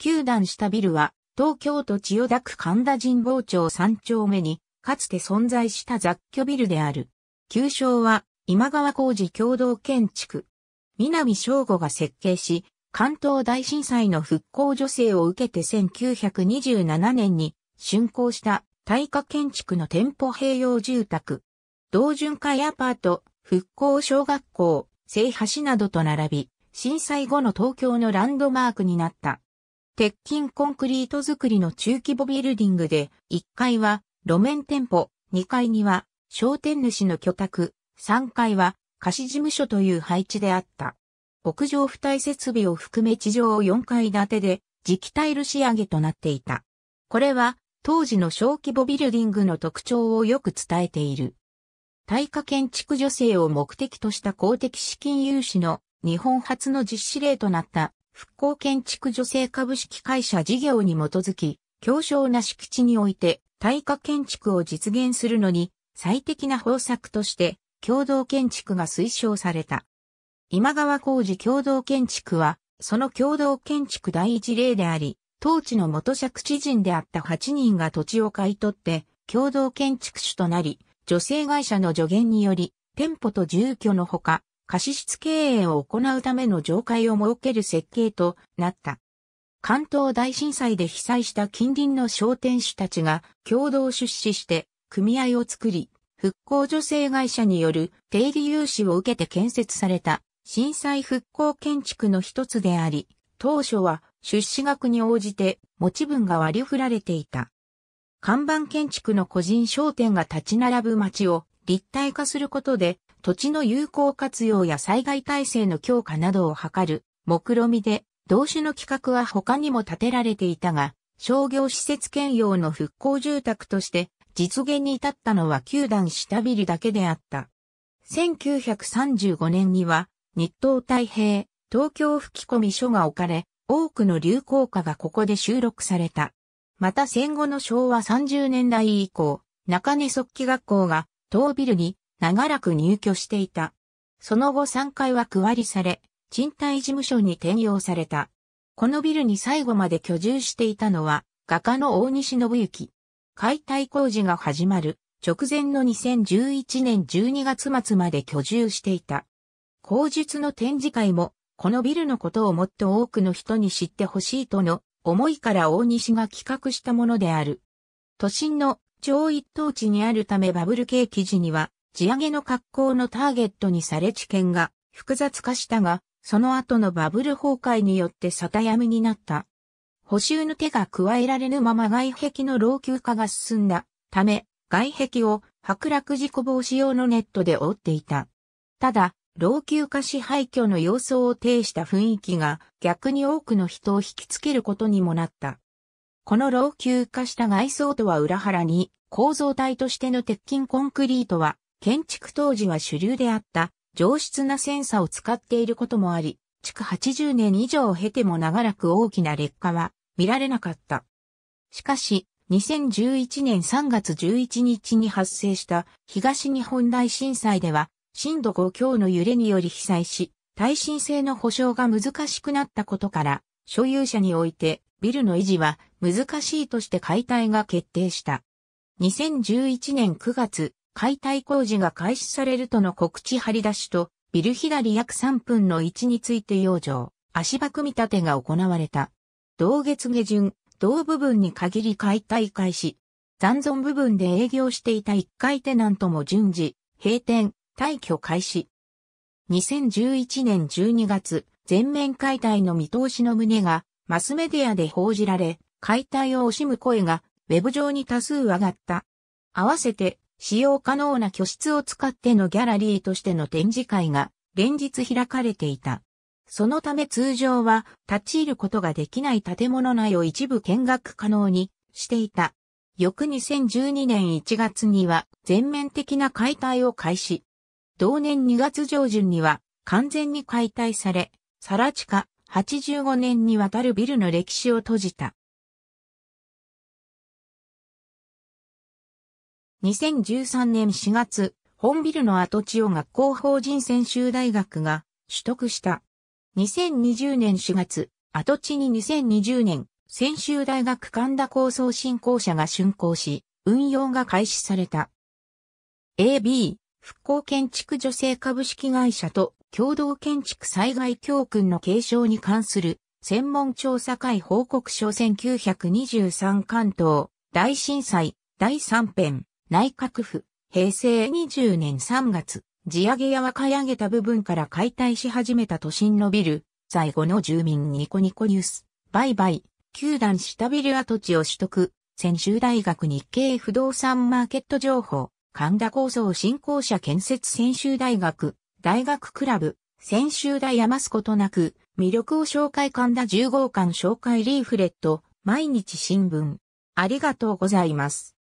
9段したビルは、東京都千代田区神田神保町3丁目に、かつて存在した雑居ビルである。旧称は、今川工事共同建築。南省吾が設計し、関東大震災の復興助成を受けて1927年に竣工した大火建築の店舗併用住宅、同潤会アパート、復興小学校、聖橋などと並び、震災後の東京のランドマークになった。鉄筋コンクリート造りの中規模ビルディングで、1階は路面店舗、2階には商店主の居宅、3階は貸事務所という配置であった。屋上付帯設備を含め地上4階建てで、磁気タイル仕上げとなっていた。これは、当時の小規模ビルディングの特徴をよく伝えている。耐火建築助成を目的とした公的資金融資の日本初の実施例となった復興建築女性株式会社事業に基づき、強小な敷地において、耐火建築を実現するのに、最適な方策として、共同建築が推奨された。今川工事共同建築は、その共同建築第一例であり、当地の元借地人であった8人が土地を買い取って、共同建築主となり、女性会社の助言により、店舗と住居のほか、貸出経営を行うための上階を設ける設計となった。関東大震災で被災した近隣の商店主たちが共同出資して組合を作り、復興助成会社による定理融資を受けて建設された震災復興建築の一つであり、当初は出資額に応じて持ち分が割り振られていた。看板建築の個人商店が立ち並ぶ街を立体化することで土地の有効活用や災害体制の強化などを図る、目論みで、同種の企画は他にも立てられていたが、商業施設兼用の復興住宅として実現に至ったのは球団下ビルだけであった。1935年には日東太平、東京吹き込み書が置かれ、多くの流行歌がここで収録された。また戦後の昭和30年代以降、中根速記学校が東ビルに長らく入居していた。その後3階は区割りされ、賃貸事務所に転用された。このビルに最後まで居住していたのは、画家の大西信之。解体工事が始まる直前の2011年12月末まで居住していた。口述の展示会も、このビルのことをもっと多くの人に知ってほしいとの思いから大西が企画したものである。都心の超一等地にあるためバブル景気時には地上げの格好のターゲットにされ知見が複雑化したが、その後のバブル崩壊によって沙汰闇になった。補修の手が加えられぬまま外壁の老朽化が進んだため、外壁を剥落事故防止用のネットで覆っていた。ただ、老朽化し廃墟の様相を呈した雰囲気が逆に多くの人を引きつけることにもなった。この老朽化した外装とは裏腹に構造体としての鉄筋コンクリートは建築当時は主流であった上質なセンサを使っていることもあり、築80年以上を経ても長らく大きな劣化は見られなかった。しかし、2011年3月11日に発生した東日本大震災では、震度5強の揺れにより被災し、耐震性の保障が難しくなったことから、所有者においてビルの維持は難しいとして解体が決定した。2011年9月、解体工事が開始されるとの告知張り出しと、ビル左約3分の1について養生、足場組み立てが行われた。同月下旬、同部分に限り解体開始。残存部分で営業していた1階テナントも順次、閉店、退去開始。2011年12月、全面解体の見通しの旨が、マスメディアで報じられ、解体を惜しむ声が、ウェブ上に多数上がった。合わせて、使用可能な居室を使ってのギャラリーとしての展示会が連日開かれていた。そのため通常は立ち入ることができない建物内を一部見学可能にしていた。翌2012年1月には全面的な解体を開始。同年2月上旬には完全に解体され、さら地下85年にわたるビルの歴史を閉じた。2013年4月、本ビルの跡地を学校法人専修大学が取得した。2020年4月、跡地に2020年、専修大学神田構想振興者が竣工し、運用が開始された。AB、復興建築女性株式会社と共同建築災害教訓の継承に関する専門調査会報告書1923関東大震災第3編内閣府、平成20年3月、地上げや若い上げた部分から解体し始めた都心のビル、最後の住民ニコニコニュース、バイバイ、球団下ビル跡地を取得、専修大学日経不動産マーケット情報、神田構想振興者建設専修大学、大学クラブ、専修大余すことなく、魅力を紹介神田10号館紹介リーフレット、毎日新聞。ありがとうございます。